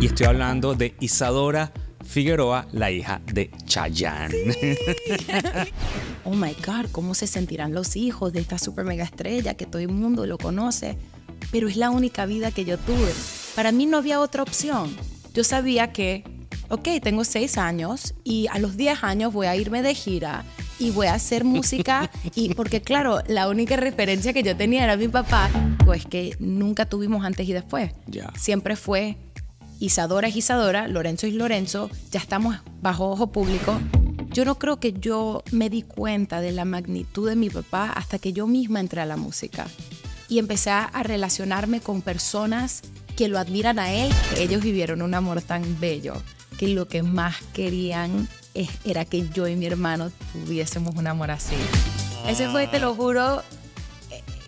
Y estoy hablando de Isadora Figueroa, la hija de Chayanne. oh my God, ¿cómo se sentirán los hijos de esta super mega estrella que todo el mundo lo conoce? Pero es la única vida que yo tuve. Para mí no había otra opción. Yo sabía que, ok, tengo seis años y a los diez años voy a irme de gira y voy a hacer música y porque claro, la única referencia que yo tenía era mi papá, pues que nunca tuvimos antes y después. Siempre fue Isadora es Isadora, Lorenzo es Lorenzo, ya estamos bajo ojo público. Yo no creo que yo me di cuenta de la magnitud de mi papá hasta que yo misma entré a la música y empecé a relacionarme con personas que lo admiran a él. Ellos vivieron un amor tan bello que lo que más querían era que yo y mi hermano tuviésemos un amor así. Ese fue, te lo juro,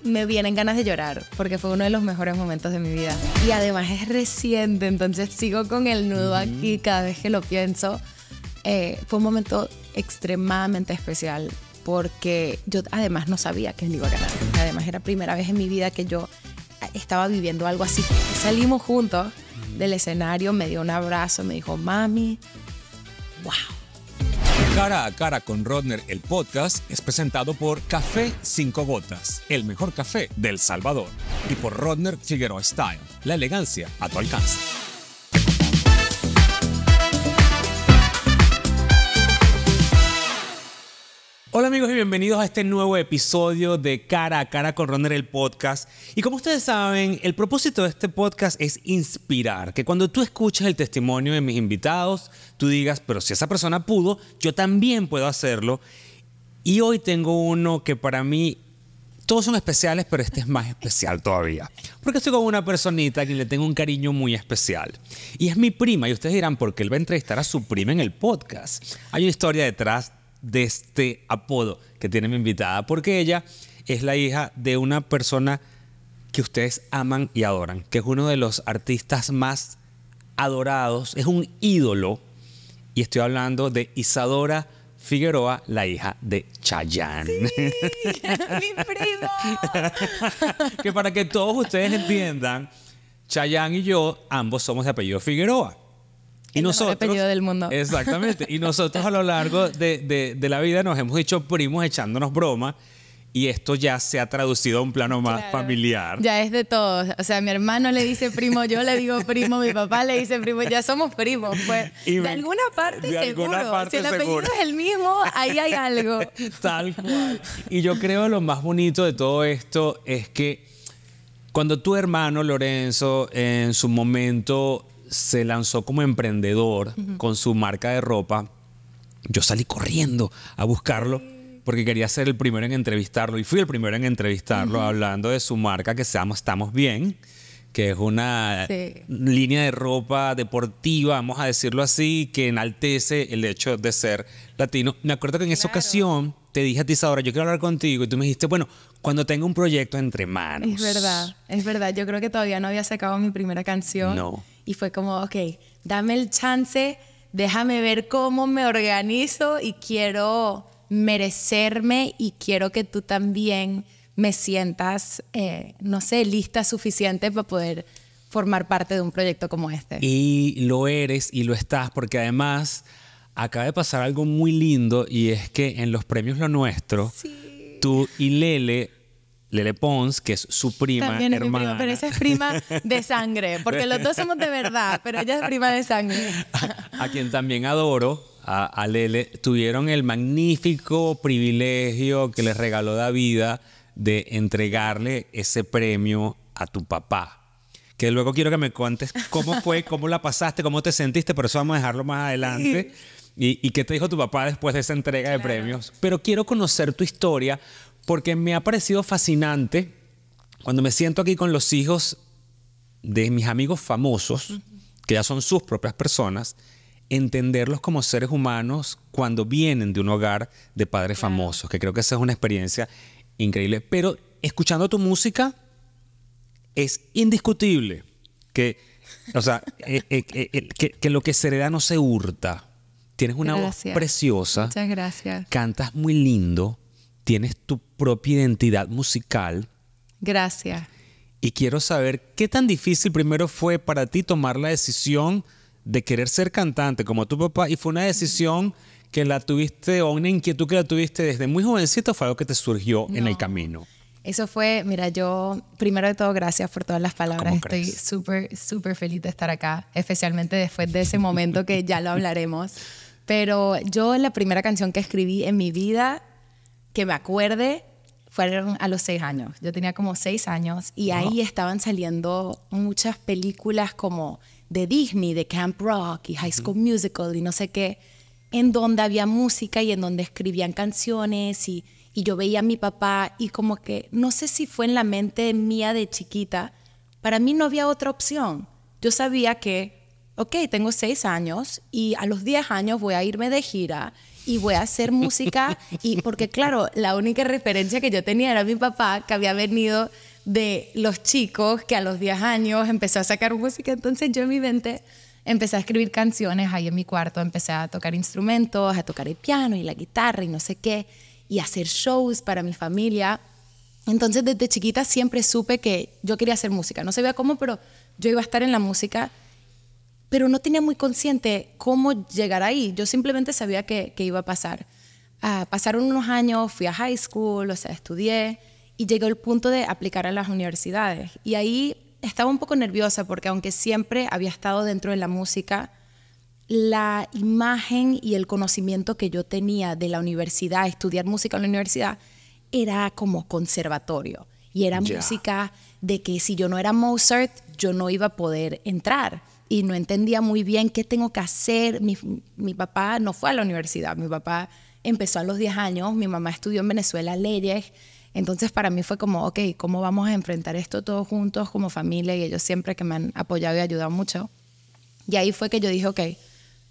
me vienen ganas de llorar porque fue uno de los mejores momentos de mi vida. Y además es reciente, entonces sigo con el nudo aquí cada vez que lo pienso. Eh, fue un momento extremadamente especial porque yo además no sabía que él iba a ganar. Además era primera vez en mi vida que yo estaba viviendo algo así. Salimos juntos del escenario, me dio un abrazo, me dijo, mami, wow Cara a Cara con Rodner, el podcast, es presentado por Café Cinco Gotas, el mejor café del Salvador, y por Rodner Figueroa Style, la elegancia a tu alcance. Hola amigos y bienvenidos a este nuevo episodio de Cara a Cara con Ronner el podcast. Y como ustedes saben, el propósito de este podcast es inspirar, que cuando tú escuches el testimonio de mis invitados, tú digas, pero si esa persona pudo, yo también puedo hacerlo. Y hoy tengo uno que para mí todos son especiales, pero este es más especial todavía. Porque estoy con una personita que le tengo un cariño muy especial. Y es mi prima, y ustedes dirán, ¿por qué él va a entrevistar a su prima en el podcast? Hay una historia detrás de este apodo que tiene mi invitada, porque ella es la hija de una persona que ustedes aman y adoran, que es uno de los artistas más adorados, es un ídolo, y estoy hablando de Isadora Figueroa, la hija de Chayanne. que para que todos ustedes entiendan, Chayanne y yo ambos somos de apellido Figueroa. Y nosotros, Exactamente. Y nosotros a lo largo de, la vida nos hemos hecho primos echándonos broma. Y esto ya se ha traducido a un plano más familiar. Ya es de todos. O sea, mi hermano le dice primo, yo le digo primo, mi papá le dice primo, ya somos primos. Pues, de alguna parte seguro. si el apellido es el mismo, ahí hay algo. Tal Y yo creo lo más bonito de todo esto es que cuando tu hermano Lorenzo en su momento se lanzó como emprendedor con su marca de ropa, yo salí corriendo a buscarlo porque quería ser el primero en entrevistarlo y fui el primero en entrevistarlo hablando de su marca que se llama Estamos Bien, que es una línea de ropa deportiva, vamos a decirlo así, que enaltece el hecho de ser latino. Me acuerdo que en esa ocasión te dije a ti, Sadora, yo quiero hablar contigo y tú me dijiste, bueno, cuando tenga un proyecto entre manos. Es verdad, es verdad. Yo creo que todavía no había sacado mi primera canción. No y fue como, ok, dame el chance, déjame ver cómo me organizo y quiero merecerme y quiero que tú también me sientas, eh, no sé, lista suficiente para poder formar parte de un proyecto como este. Y lo eres y lo estás, porque además acaba de pasar algo muy lindo y es que en los premios Lo Nuestro, tú y Lele Lele Pons, que es su prima También es Prima, pero esa es prima de sangre, porque los dos somos de verdad, pero ella es prima de sangre. A, quien también adoro, a, Lele, tuvieron el magnífico privilegio que les regaló vida de entregarle ese premio a tu papá. Que luego quiero que me cuentes cómo fue, cómo la pasaste, cómo te sentiste, pero eso vamos a dejarlo más adelante. Y, qué te dijo tu papá después de esa entrega de premios. Pero quiero conocer tu historia porque me ha parecido fascinante cuando me siento aquí con los hijos de mis amigos famosos, que ya son sus propias personas, entenderlos como seres humanos cuando vienen de un hogar de padres famosos, que creo que esa es una experiencia increíble. Pero escuchando tu música, es indiscutible que, o sea, eh, eh, eh, que, lo que se hereda no se hurta. Tienes una voz preciosa. Muchas gracias. Cantas muy lindo tienes tu propia identidad musical. Gracias. Y quiero saber qué tan difícil primero fue para ti tomar la decisión de querer ser cantante como tu papá y fue una decisión que la tuviste o una inquietud que la tuviste desde muy jovencito fue algo que te surgió en el camino. Eso fue, mira, yo primero de todo gracias por todas las palabras. Estoy súper, súper feliz de estar acá, especialmente después de ese momento que ya lo hablaremos. Pero yo la primera canción que escribí en mi vida que me acuerde fueron a los seis años. Yo tenía como seis años y ahí estaban saliendo muchas películas como de Disney, de Camp Rock y High School Musical y no sé qué, en donde había música y en donde escribían canciones y, y yo veía a mi papá y como que no sé si fue en la mente mía de chiquita, para mí no había otra opción. Yo sabía que, ok, tengo seis años y a los diez años voy a irme de gira y voy a hacer música. y porque, claro, la única referencia que yo tenía era mi papá, que había venido de los chicos, que a los 10 años empezó a sacar música. Entonces yo en mi mente empecé a escribir canciones ahí en mi cuarto, empecé a tocar instrumentos, a tocar el piano y la guitarra y no sé qué, y hacer shows para mi familia. Entonces desde chiquita siempre supe que yo quería hacer música. No sabía cómo, pero yo iba a estar en la música pero no tenía muy consciente cómo llegar ahí. Yo simplemente sabía que, iba a pasar. Ah, pasaron unos años, fui a high school, o sea, estudié y llegó el punto de aplicar a las universidades. Y ahí estaba un poco nerviosa porque aunque siempre había estado dentro de la música, la imagen y el conocimiento que yo tenía de la universidad, estudiar música en la universidad, era como conservatorio. Y era música de que si yo no era Mozart, yo no iba a poder entrar y no entendía muy bien qué tengo que hacer. Mi, mi, papá no fue a la universidad, mi papá empezó a los 10 años, mi mamá estudió en Venezuela leyes, entonces para mí fue como, ok, ¿cómo vamos a enfrentar esto todos juntos como familia? Y ellos siempre que me han apoyado y ayudado mucho. Y ahí fue que yo dije, ok,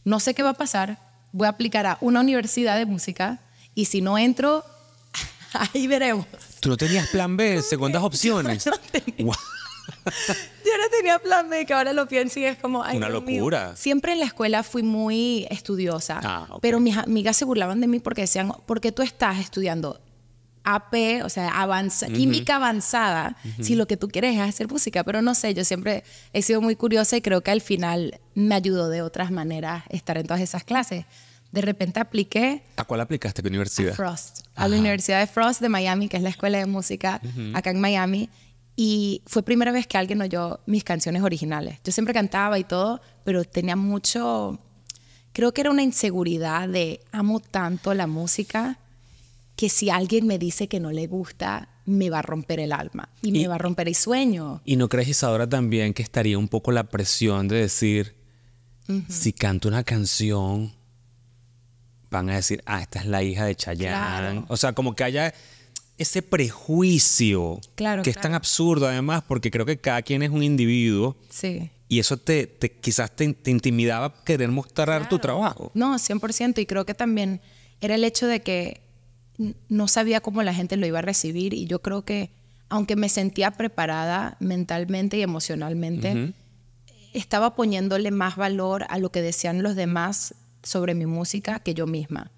no sé qué va a pasar, voy a aplicar a una universidad de música y si no entro, ahí veremos. Tú no tenías plan B, segundas opciones. Yo no tenía plan B, que ahora lo pienso y es como... Una locura. Siempre en la escuela fui muy estudiosa, ah, pero mis amigas se burlaban de mí porque decían, ¿por qué tú estás estudiando AP, o sea, química avanzada, si lo que tú quieres es hacer música, pero no sé, yo siempre he sido muy curiosa y creo que al final me ayudó de otras maneras estar en todas esas clases. De repente apliqué. ¿A cuál aplicaste? ¿Qué universidad? A Frost. A la Universidad de Frost de Miami, que es la escuela de música acá en Miami. Y fue primera vez que alguien oyó mis canciones originales. Yo siempre cantaba y todo, pero tenía mucho, creo que era una inseguridad de amo tanto la música que si alguien me dice que no le gusta, me va a romper el alma y, me va a romper el sueño. ¿Y no crees, ahora también que estaría un poco la presión de decir, si canto una canción, van a decir, ah, esta es la hija de Chayanne? O sea, como que haya ese prejuicio que es tan absurdo además, porque creo que cada quien es un individuo. Y eso te, quizás te, intimidaba intimidaba querer mostrar tu trabajo. No, 100%. Y creo que también era el hecho de que no sabía cómo la gente lo iba a recibir. Y yo creo que, aunque me sentía preparada mentalmente y emocionalmente, estaba poniéndole más valor a lo que decían los demás sobre mi música que yo misma.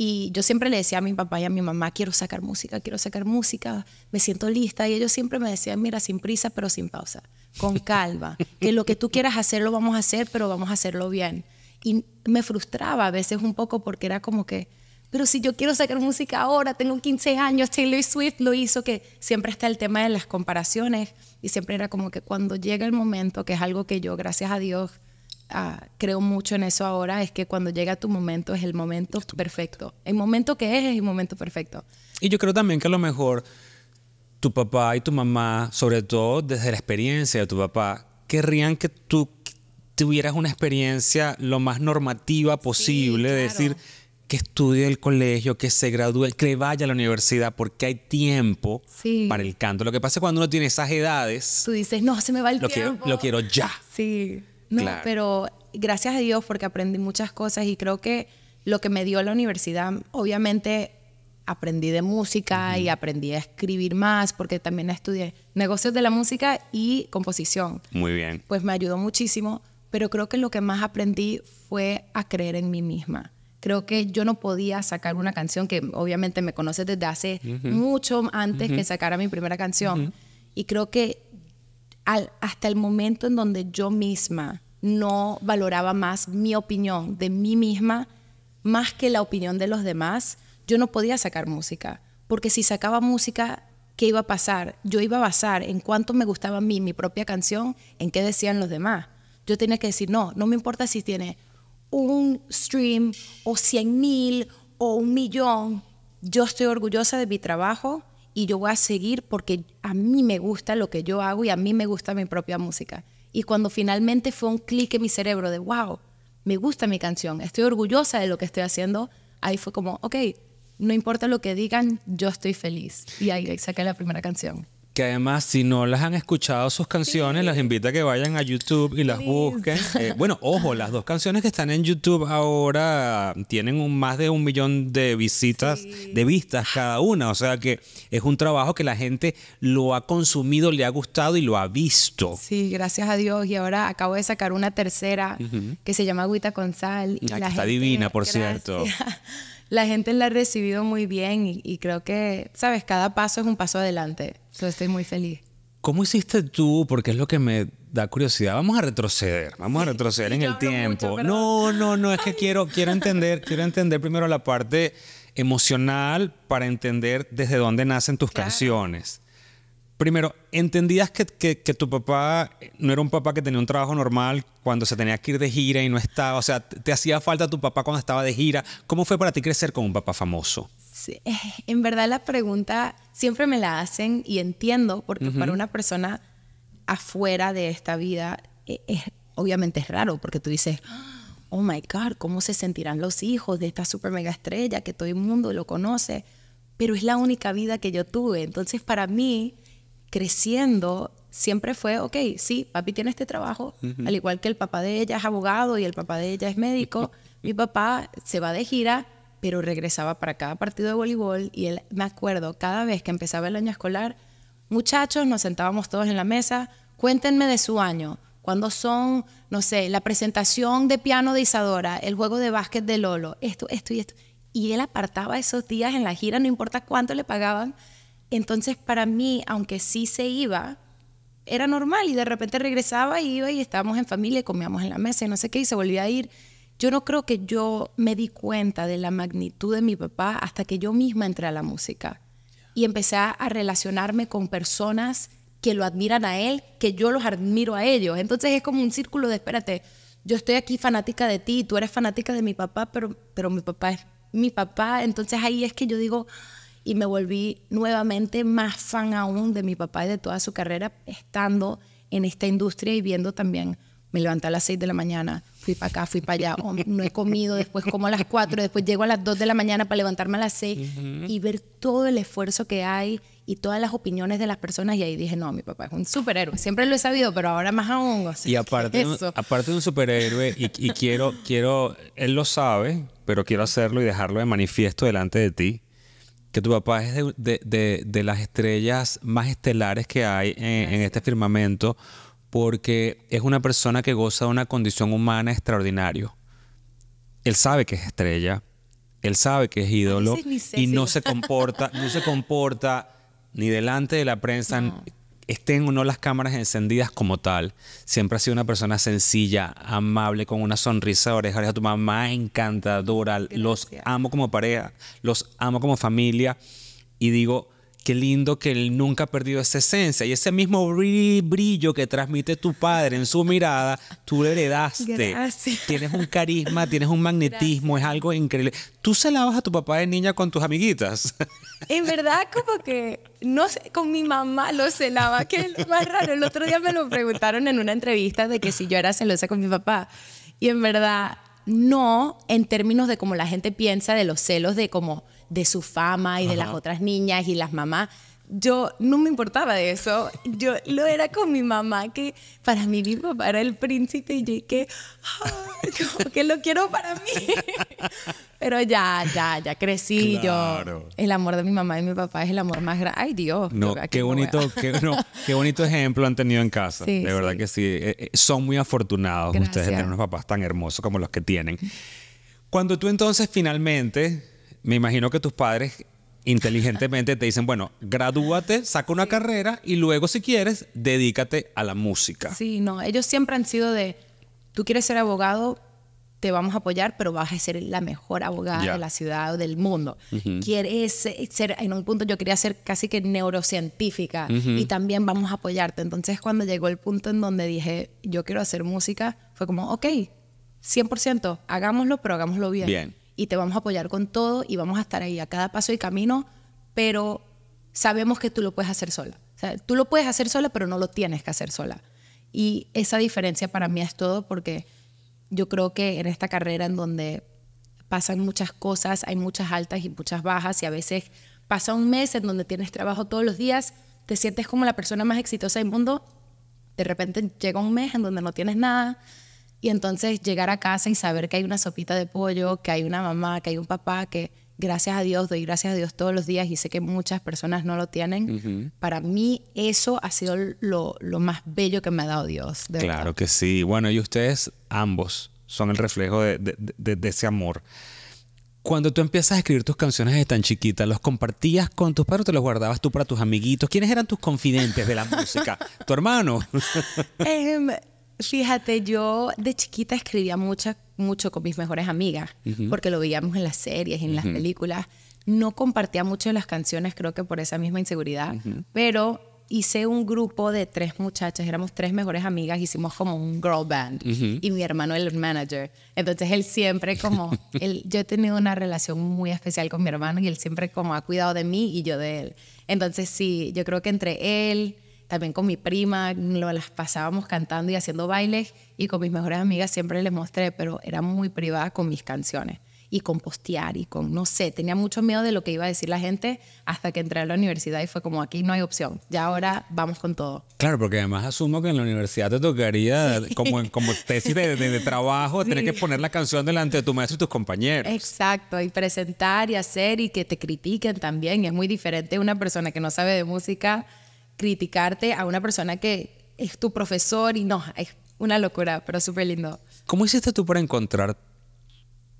Y yo siempre le decía a mi papá y a mi mamá, quiero sacar música, quiero sacar música, me siento lista. Y ellos siempre me decían, mira, sin prisa, pero sin pausa, con calma, que lo que tú quieras hacer lo vamos a hacer, pero vamos a hacerlo bien. Y me frustraba a veces un poco porque era como que, pero si yo quiero sacar música ahora, tengo 15 años, Taylor Swift lo hizo, que siempre está el tema de las comparaciones y siempre era como que cuando llega el momento, que es algo que yo, gracias a Dios, Ah, creo mucho en eso ahora, es que cuando llega tu momento es el momento perfecto. El momento que es es el momento perfecto. Y yo creo también que a lo mejor tu papá y tu mamá, sobre todo desde la experiencia de tu papá, querrían que tú tuvieras una experiencia lo más normativa posible, decir que estudie el colegio, que se gradúe, que vaya a la universidad, porque hay tiempo para el canto. Lo que pasa es cuando uno tiene esas edades. Tú dices, no, se me va el lo tiempo. Quiero, lo quiero ya. Sí. No, pero gracias a Dios porque aprendí muchas cosas y creo que lo que me dio la universidad, obviamente aprendí de música y aprendí a escribir más porque también estudié negocios de la música y composición. Muy bien. Pues me ayudó muchísimo, pero creo que lo que más aprendí fue a creer en mí misma. Creo que yo no podía sacar una canción que obviamente me conoces desde hace mucho antes que sacara mi primera canción. Y creo que hasta el momento en donde yo misma no valoraba más mi opinión de mí misma más que la opinión de los demás, yo no podía sacar música, porque si sacaba música, ¿qué iba a pasar? Yo iba a basar en cuánto me gustaba a mí mi propia canción, en qué decían los demás. Yo tenía que decir, no, no me importa si tiene un stream o cien mil o un millón, yo estoy orgullosa de mi trabajo y yo voy a seguir porque a mí me gusta lo que yo hago y a mí me gusta mi propia música. Y cuando finalmente fue un clic en mi cerebro de, wow, me gusta mi canción, estoy orgullosa de lo que estoy haciendo, ahí fue como, ok, no importa lo que digan, yo estoy feliz. Y ahí saqué la primera canción que además si no las han escuchado sus canciones, las invita a que vayan a YouTube y las busquen. Eh, bueno, ojo, las dos canciones que están en YouTube ahora tienen un, más de un millón de visitas, de vistas cada una, o sea que es un trabajo que la gente lo ha consumido, le ha gustado y lo ha visto. Sí, gracias a Dios. Y ahora acabo de sacar una tercera que se llama Agüita con Sal. Ah, y la está divina, por cierto. La gente la ha recibido muy bien y, y creo que, sabes, cada paso es un paso adelante estoy muy feliz. ¿Cómo hiciste tú? Porque es lo que me da curiosidad. Vamos a retroceder, vamos a retroceder en el tiempo. no, no, no, es que quiero, quiero entender, quiero entender primero la parte emocional para entender desde dónde nacen tus canciones. Primero, ¿entendías que, que, tu papá no era un papá que tenía un trabajo normal cuando se tenía que ir de gira y no estaba? O sea, ¿te, te hacía falta tu papá cuando estaba de gira? ¿Cómo fue para ti crecer con un papá famoso? En verdad la pregunta siempre me la hacen y entiendo, porque para una persona afuera de esta vida, e, es, obviamente es raro, porque tú dices, oh my God, ¿cómo se sentirán los hijos de esta super mega estrella que todo el mundo lo conoce? Pero es la única vida que yo tuve. Entonces para mí, creciendo, siempre fue, ok, sí, papi tiene este trabajo, al igual que el papá de ella es abogado y el papá de ella es médico, mi papá se va de gira pero regresaba para cada partido de voleibol y él, me acuerdo, cada vez que empezaba el año escolar, muchachos, nos sentábamos todos en la mesa, cuéntenme de su año, cuando son, no sé, la presentación de piano de Isadora, el juego de básquet de Lolo, esto, esto y esto. Y él apartaba esos días en la gira, no importa cuánto le pagaban. Entonces, para mí, aunque sí se iba, era normal y de repente regresaba y iba y estábamos en familia y comíamos en la mesa y no sé qué, y se volvía a ir. Yo no creo que yo me di cuenta de la magnitud de mi papá hasta que yo misma entré a la música y empecé a relacionarme con personas que lo admiran a él, que yo los admiro a ellos. Entonces es como un círculo de, espérate, yo estoy aquí fanática de ti, tú eres fanática de mi papá, pero, pero mi papá es mi papá. Entonces ahí es que yo digo, y me volví nuevamente más fan aún de mi papá y de toda su carrera, estando en esta industria y viendo también, me levanté a las seis de la mañana, fui para acá, fui para allá, no he comido, después como a las 4, después llego a las 2 de la mañana para levantarme a las 6 y ver todo el esfuerzo que hay y todas las opiniones de las personas y ahí dije, no, mi papá es un superhéroe, siempre lo he sabido, pero ahora más aún. y aparte, aparte de un superhéroe, y, quiero, quiero, él lo sabe, pero quiero hacerlo y dejarlo de manifiesto delante de ti, que tu papá es de, de, de, las estrellas más estelares que hay en este firmamento porque es una persona que goza de una condición humana extraordinaria. Él sabe que es estrella, él sabe que es ídolo y no se comporta, no se comporta ni delante de la prensa, estén o no las cámaras encendidas como tal. Siempre ha sido una persona sencilla, amable, con una sonrisa de oreja, Tu mamá encantadora, los amo como pareja, los amo como familia y digo, qué lindo que él nunca ha perdido esa esencia y ese mismo brillo que transmite tu padre en su mirada, tú le heredaste. Tienes un carisma, tienes un magnetismo, es algo increíble. Tú se lavas a tu papá de niña con tus amiguitas. En verdad, como que no sé, con mi mamá lo celaba, que es más raro. El otro día me lo preguntaron en una entrevista de que si yo era celosa con mi papá. Y en verdad, no en términos de cómo la gente piensa de los celos, de cómo de su fama y de las otras niñas y las mamás. Yo no me importaba de eso. Yo lo era con mi mamá, que para mí mi papá era el príncipe y yo que, que lo quiero para mí. Pero ya, ya, ya crecí yo. El amor de mi mamá y mi papá es el amor más grande. Ay, Dios. qué bonito, qué, bonito ejemplo han tenido en casa. de verdad que sí. Eh, eh, son muy afortunados ustedes de tener unos papás tan hermosos como los que tienen. Cuando tú entonces finalmente me imagino que tus padres inteligentemente te dicen, bueno, gradúate, saca una carrera y luego si quieres, dedícate a la música. Sí, no, ellos siempre han sido de, tú quieres ser abogado, te vamos a apoyar, pero vas a ser la mejor abogada de la ciudad o del mundo. Quieres ser, en un punto yo quería ser casi que neurocientífica y también vamos a apoyarte. Entonces cuando llegó el punto en donde dije, yo quiero hacer música, fue como, ok, 100%, hagámoslo, pero hagámoslo bien. Bien y te vamos a apoyar con todo y vamos a estar ahí a cada paso y camino, pero sabemos que tú lo puedes hacer sola. tú lo puedes hacer sola, pero no lo tienes que hacer sola. Y esa diferencia para mí es todo porque yo creo que en esta carrera en donde pasan muchas cosas, hay muchas altas y muchas bajas y a veces pasa un mes en donde tienes trabajo todos los días, te sientes como la persona más exitosa del mundo, de repente llega un mes en donde no tienes nada, y entonces llegar a casa y saber que hay una sopita de pollo, que hay una mamá, que hay un papá, que gracias a Dios, doy gracias a Dios todos los días y sé que muchas personas no lo tienen. Para mí eso ha sido lo, más bello que me ha dado Dios. claro que sí. Bueno, y ustedes ambos son el reflejo de, ese amor. Cuando tú empiezas a escribir tus canciones de tan chiquita, ¿los compartías con tus padres o te los guardabas tú para tus amiguitos? ¿Quiénes eran tus confidentes de la música? ¿Tu hermano? Em, Fíjate, yo de chiquita escribía mucho, mucho con mis mejores amigas, porque lo veíamos en las series, y en las películas. No compartía mucho las canciones, creo que por esa misma inseguridad, pero hice un grupo de tres muchachas, éramos tres mejores amigas, hicimos como un girl band y mi hermano el manager. Entonces él siempre como, él, yo he tenido una relación muy especial con mi hermano y él siempre como ha cuidado de mí y yo de él. Entonces sí, yo creo que entre él, también con mi prima, las pasábamos cantando y haciendo bailes y con mis mejores amigas siempre les mostré, pero era muy privada con mis canciones y con postear y con, no sé, tenía mucho miedo de lo que iba a decir la gente hasta que entré a la universidad y fue como, aquí no hay opción, ya ahora vamos con todo. Claro, porque además asumo que en la universidad te tocaría, como, como tesis de, de, trabajo, tener que poner la canción delante de tu maestro y tus compañeros. Exacto, y presentar y hacer y que te critiquen también. Es muy diferente una persona que no sabe de música criticarte a una persona que es tu profesor y no, es una locura, pero súper lindo. ¿Cómo hiciste tú para encontrar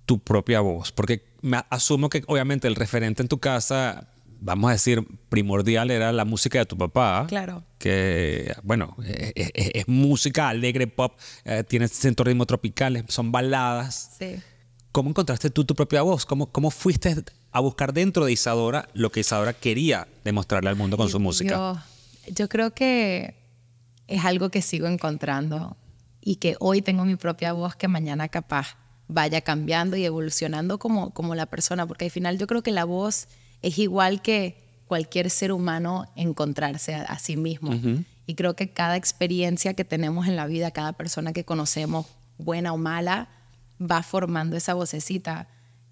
tu propia voz? Porque me asumo que obviamente el referente en tu casa, vamos a decir, primordial era la música de tu papá. Claro. Que, bueno, e, e, e, es, música alegre, pop, eh, tiene de ritmos tropicales, son baladas. Sí. ¿Cómo encontraste tú tu propia voz? ¿Cómo, cómo fuiste a buscar dentro de Isadora lo que Isadora quería demostrarle al mundo con su música? Yo creo que es algo que sigo encontrando y que hoy tengo mi propia voz que mañana capaz vaya cambiando y evolucionando como, como la persona, porque al final yo creo que la voz es igual que cualquier ser humano encontrarse a, sí mismo. Y creo que cada experiencia que tenemos en la vida, cada persona que conocemos, buena o mala, va formando esa vocecita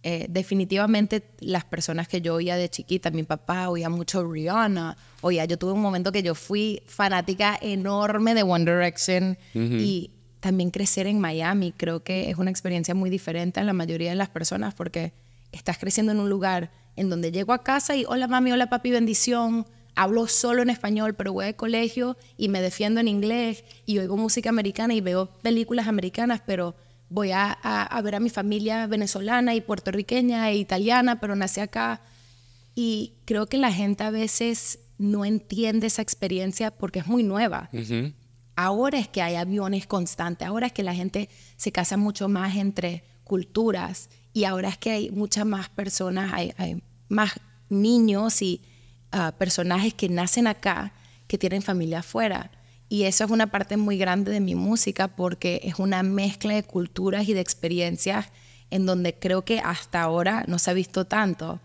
eh, definitivamente las personas que yo oía de chiquita, mi papá oía mucho Rihanna, oía, yo tuve un momento que yo fui fanática enorme de One Direction y también crecer en Miami creo que es una experiencia muy diferente a la mayoría de las personas porque estás creciendo en un lugar en donde llego a casa y hola mami, hola papi, bendición. Hablo solo en español, pero voy al colegio y me defiendo en inglés y oigo música americana y veo películas americanas, pero voy a, a, ver a mi familia venezolana y puertorriqueña e italiana, pero nací acá. Y creo que la gente a veces no entiende esa experiencia porque es muy nueva. Ahora es que hay aviones constantes, ahora es que la gente se casa mucho más entre culturas y ahora es que hay muchas más personas, hay, más niños y ah, personajes que nacen acá que tienen familia afuera. Y eso es una parte muy grande de mi música porque es una mezcla de culturas y de experiencias en donde creo que hasta ahora no se ha visto tanto.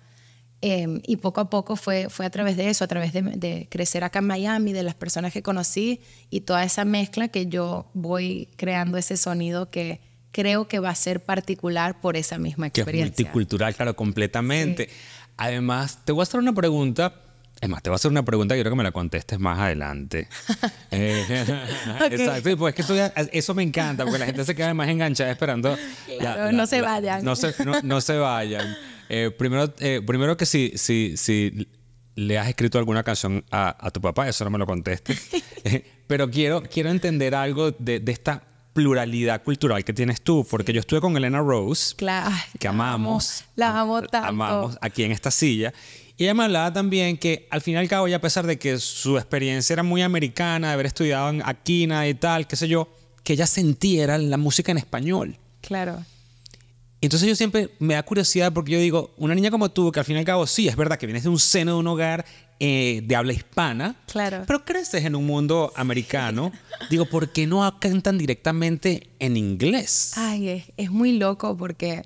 Em, y poco a poco fue, fue a través de eso, a través de, crecer acá en Miami, de las personas que conocí y toda esa mezcla que yo voy creando ese sonido que creo que va a ser particular por esa misma experiencia. Que multicultural, claro, completamente. Además, te voy a hacer una pregunta es más, te voy a hacer una pregunta y quiero que me la contestes más adelante. Eh, exacto, pues es que eso, me encanta, porque la gente se queda más enganchada esperando. no, se vayan. no, se, vayan. primero, eh, primero que si, si, si le has escrito alguna canción a, a tu papá, eso no me lo contestes. Eh, pero quiero, quiero entender algo de, de esta pluralidad cultural que tienes tú, porque yo estuve con Elena Rose, claro, que amamos, la amo tanto. amamos aquí en esta silla, ella me hablaba también que al final y al cabo, ya a pesar de que su experiencia era muy americana, de haber estudiado en Aquina y tal, qué sé yo, que ella sentiera la música en español. Claro. Entonces yo siempre me da curiosidad porque yo digo, una niña como tú, que al fin y al cabo sí, es verdad que vienes de un seno de un hogar eh, de habla hispana, claro. pero creces en un mundo americano, digo, ¿por qué no cantan directamente en inglés? Ay, es muy loco porque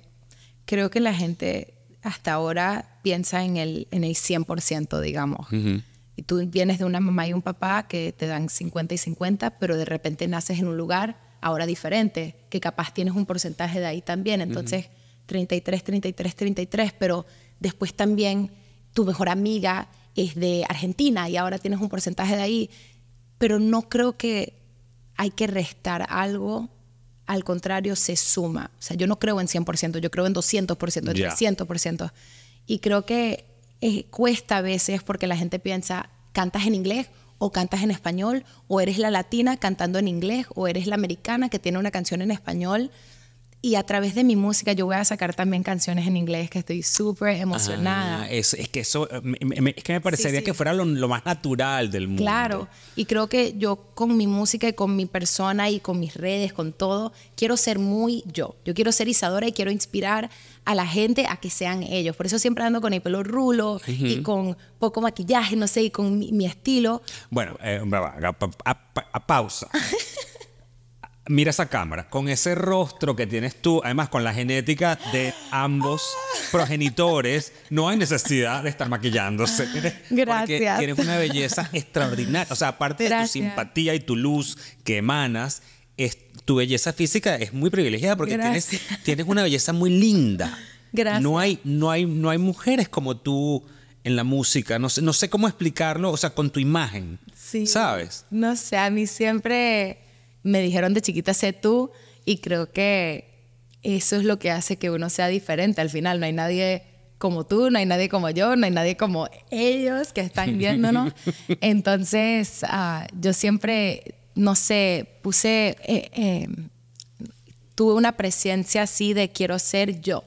creo que la gente hasta ahora piensa en el, en el 100%, digamos. Y tú vienes de una mamá y un papá que te dan 50 y 50, pero de repente naces en un lugar ahora diferente, que capaz tienes un porcentaje de ahí también. Entonces, 33, 33, 33, pero después también tu mejor amiga es de Argentina y ahora tienes un porcentaje de ahí. Pero no creo que hay que restar algo al contrario, se suma. O sea, yo no creo en 100%, yo creo en 200%, en 300%. Y creo que eh, cuesta a veces porque la gente piensa, cantas en inglés o cantas en español, o eres la latina cantando en inglés, o eres la americana que tiene una canción en español y a través de mi música yo voy a sacar también canciones en inglés que estoy súper emocionada. Ah, es, es, que eso, eh, me, es que me parecería que fuera lo, más natural del mundo. Claro, y creo que yo con mi música y con mi persona y con mis redes, con todo, quiero ser muy yo. Yo quiero ser Isadora y quiero inspirar a la gente a que sean ellos. Por eso siempre ando con el pelo rulo y con poco maquillaje, no sé, y con mi, estilo. Bueno, eh, a, a pausa. Mira esa cámara, con ese rostro que tienes tú, además con la genética de ambos progenitores, no hay necesidad de estar maquillándose. Gracias. tienes una belleza extraordinaria. O sea, aparte de tu simpatía y tu luz que emanas, tu belleza física es muy privilegiada porque tienes, una belleza muy linda. Gracias. No hay, no hay, no hay mujeres como tú en la música. No sé, no sé cómo explicarlo, o sea, con tu imagen. Sí. ¿Sabes? No sé, a mí siempre me dijeron de chiquita, sé tú, y creo que eso es lo que hace que uno sea diferente. Al final, no hay nadie como tú, no hay nadie como yo, no hay nadie como ellos que están viéndonos. Entonces, ah, yo siempre, no sé, puse, eh, em, tuve una presencia así de quiero ser yo,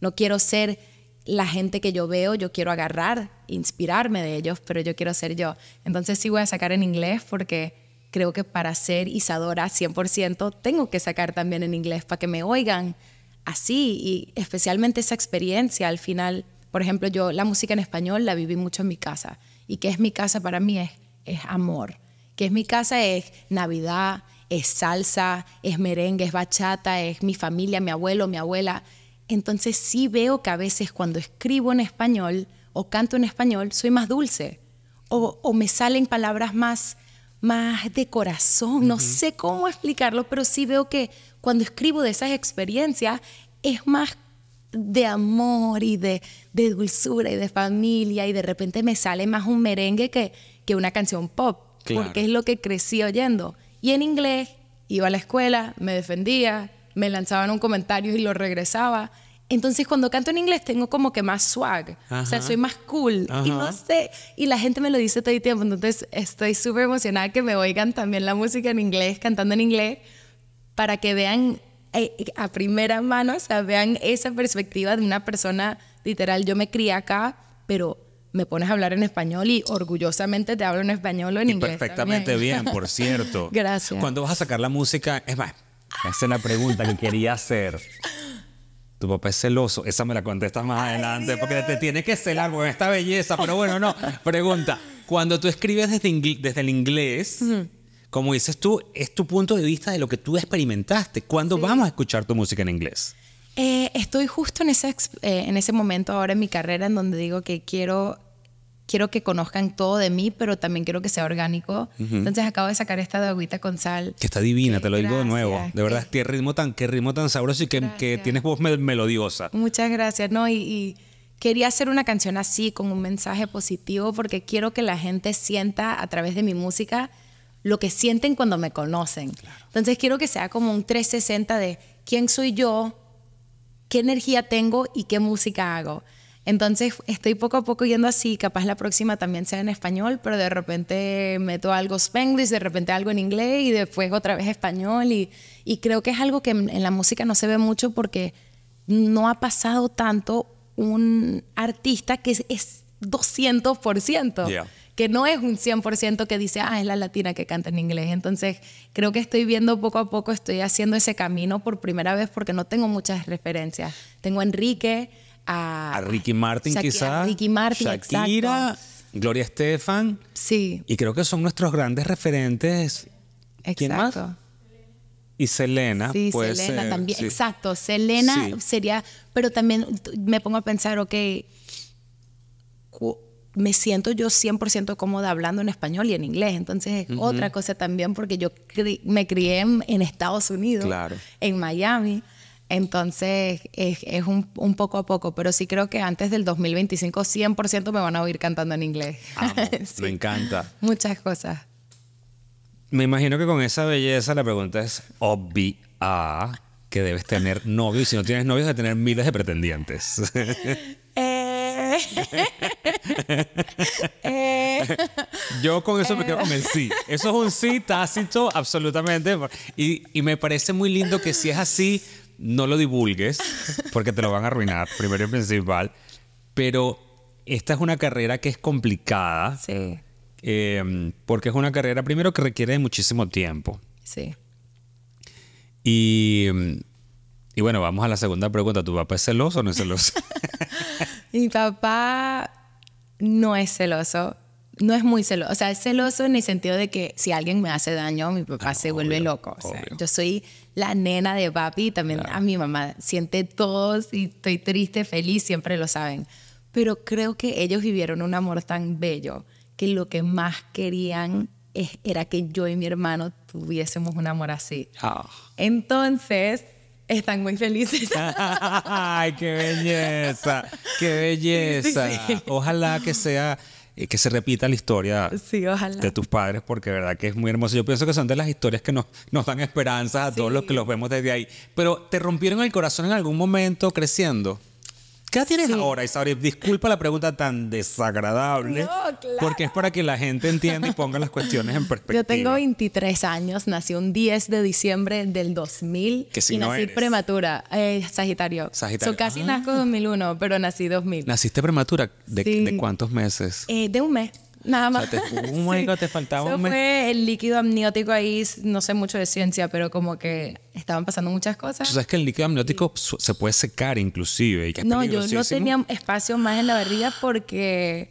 no quiero ser la gente que yo veo, yo quiero agarrar, inspirarme de ellos, pero yo quiero ser yo. Entonces sí voy a sacar en inglés porque creo que para ser Isadora 100% tengo que sacar también en inglés para que me oigan así y especialmente esa experiencia al final. Por ejemplo, yo la música en español la viví mucho en mi casa y que es mi casa para mí es, es amor, que es mi casa es Navidad, es salsa, es merengue, es bachata, es mi familia, mi abuelo, mi abuela. Entonces sí veo que a veces cuando escribo en español o canto en español soy más dulce o me salen palabras más más de corazón, no sé cómo explicarlo, pero sí veo que cuando escribo de esas experiencias es más de amor y de, dulzura y de familia y de repente me sale más un merengue que, una canción pop, porque es lo que crecí oyendo. Y en inglés iba a la escuela, me defendía, me lanzaban un comentario y lo regresaba. Entonces cuando canto en inglés tengo como que más swag, o sea, soy más cool y no sé, y la gente me lo dice todo el tiempo, entonces estoy súper emocionada que me oigan también la música en inglés, cantando en inglés, para que vean eh, a primera mano, o sea, vean esa perspectiva de una persona literal, yo me crié acá, pero me pones a hablar en español y orgullosamente te hablo en español o en inglés. Perfectamente bien, por cierto. Gracias. Cuando vas a sacar la música, es más, esa es la pregunta que quería hacer tu papá es celoso. Esa me la contestas más adelante porque te tiene que celar con esta belleza. Pero bueno, no. Pregunta. Cuando tú escribes desde, el inglés, como dices tú, es tu punto de vista de lo que tú experimentaste. ¿Cuándo vamos a escuchar tu música en inglés? Eh, estoy justo en ese, eh, en ese momento ahora en mi carrera en donde digo que quiero quiero que conozcan todo de mí, pero también quiero que sea orgánico. Entonces acabo de sacar esta de agüita con sal. Que está divina, eh, te lo digo de nuevo. De verdad, eh, qué ritmo tan, qué ritmo tan sabroso y que, que tienes voz melodiosa. Muchas gracias, ¿no? Y, quería hacer una canción así, con un mensaje positivo, porque quiero que la gente sienta a través de mi música lo que sienten cuando me conocen. Entonces quiero que sea como un 360 de quién soy yo, qué energía tengo y qué música hago. Entonces estoy poco a poco yendo así, capaz la próxima también sea en español, pero de repente meto algo spanglish, de repente algo en inglés y después otra vez español y, creo que es algo que en, la música no se ve mucho porque no ha pasado tanto un artista que es, 200%. que no es un 100% que dice, ah, es la latina que canta en inglés. Entonces, creo que estoy viendo poco a poco, estoy haciendo ese camino por primera vez porque no tengo muchas referencias. Tengo a Enrique, a, Ricky Martin quizás. Ricky Martin, Shakira, Gloria Estefan. Sí. Y creo que son nuestros grandes referentes. Exacto. Y Selena. Sí, Selena también. Exacto, Selena sería, pero también me pongo a pensar, ok, me siento yo 100% cómoda hablando en español y en inglés. Entonces es otra cosa también porque yo me crié en, Estados Unidos, claro. en Miami. Entonces es, un, poco a poco, pero sí creo que antes del 2025 100% me van a oír cantando en inglés. Me encanta. Muchas cosas. Me imagino que con esa belleza la pregunta es obvia que debes tener novio y si no tienes novio Debes tener miles de pretendientes. Eh. Eh. Yo con eso me quedo con el eh. sí. Eso es un sí tácito absolutamente y, y me parece muy lindo que si es así no lo divulgues porque te lo van a arruinar, primero y principal. Pero esta es una carrera que es complicada. Sí. Em, porque es una carrera, primero, que requiere muchísimo tiempo. Sí. Y, y bueno, vamos a la segunda pregunta. ¿Tu papá es celoso o no es celoso? Mi papá no es celoso no es muy celoso, o sea, es celoso en el sentido de que si alguien me hace daño, mi papá ah, se vuelve loco. yo soy la nena de papi y también a mi mamá siente todo, y estoy triste, feliz, siempre lo saben. Pero creo que ellos vivieron un amor tan bello que lo que más querían era que yo y mi hermano tuviésemos un amor así. Ah. Entonces, están muy felices. ¡Ay, qué belleza! ¡Qué belleza! Ojalá que sea que se repita la historia de tus padres, porque verdad que es muy hermoso. Yo pienso que son de las historias que nos, dan esperanzas a todos los que los vemos desde ahí. Pero, ¿te rompieron el corazón en algún momento creciendo? ¿Qué tienes ahora, Isabel? Disculpa la pregunta tan desagradable. Porque es para que la gente entienda y ponga las cuestiones en perspectiva. Yo tengo 23 años, nací un 10 de diciembre del 2000 que y nací prematura, eh, Sagitario. Sagitario. Yo casi ah. nazco 2001, pero nací 2000. ¿Naciste prematura? ¿De, ¿de cuántos meses? Eh, de un mes. Nada más. O sea, un hueco, te faltaba un mes. fue el líquido amniótico ahí, no sé mucho de ciencia, pero como que estaban pasando muchas cosas. Tú sabes que el líquido amniótico se puede secar inclusive. Y no, yo no tenía espacio más en la barriga porque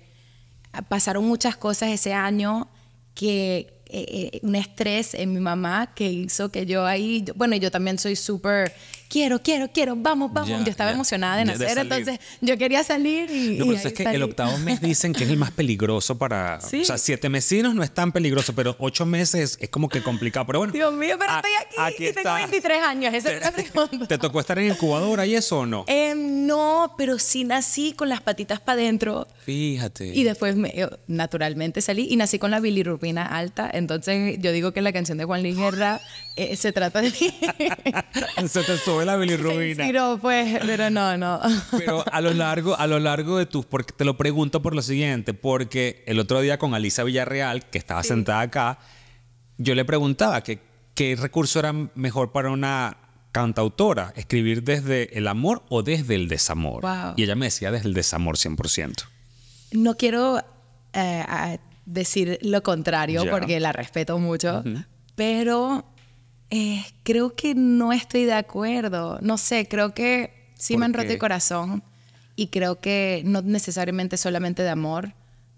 pasaron muchas cosas ese año que eh, eh, un estrés en mi mamá que hizo que yo ahí, bueno, yo también soy súper quiero, quiero, quiero, vamos, vamos. yo estaba emocionada de nacer, entonces yo quería salir y... No, pero es que el octavo mes dicen que es el más peligroso para... O sea, siete mesinos no es tan peligroso, pero ocho meses es como que complicado. Pero bueno... Dios mío, pero estoy aquí, tengo 23 años. Esa te, es la pregunta. ¿Te tocó estar en el incubadora y eso o no? Em, no, pero sí nací con las patitas para adentro. Fíjate. Y después me, naturalmente salí y nací con la bilirrubina alta. Entonces yo digo que la canción de Juan Luis Guerra eh, se trata de se te sube la bilirrubina. pues, pero no, no. pero a lo largo, a lo largo de tus, porque te lo pregunto por lo siguiente, porque el otro día con Alisa Villarreal, que estaba sentada acá, yo le preguntaba que qué recurso era mejor para una cantautora, escribir desde el amor o desde el desamor. Y ella me decía desde el desamor 100%. No quiero eh, decir lo contrario porque la respeto mucho, pero eh, creo que no estoy de acuerdo. No sé, creo que sí me han roto el corazón y creo que no necesariamente solamente de amor.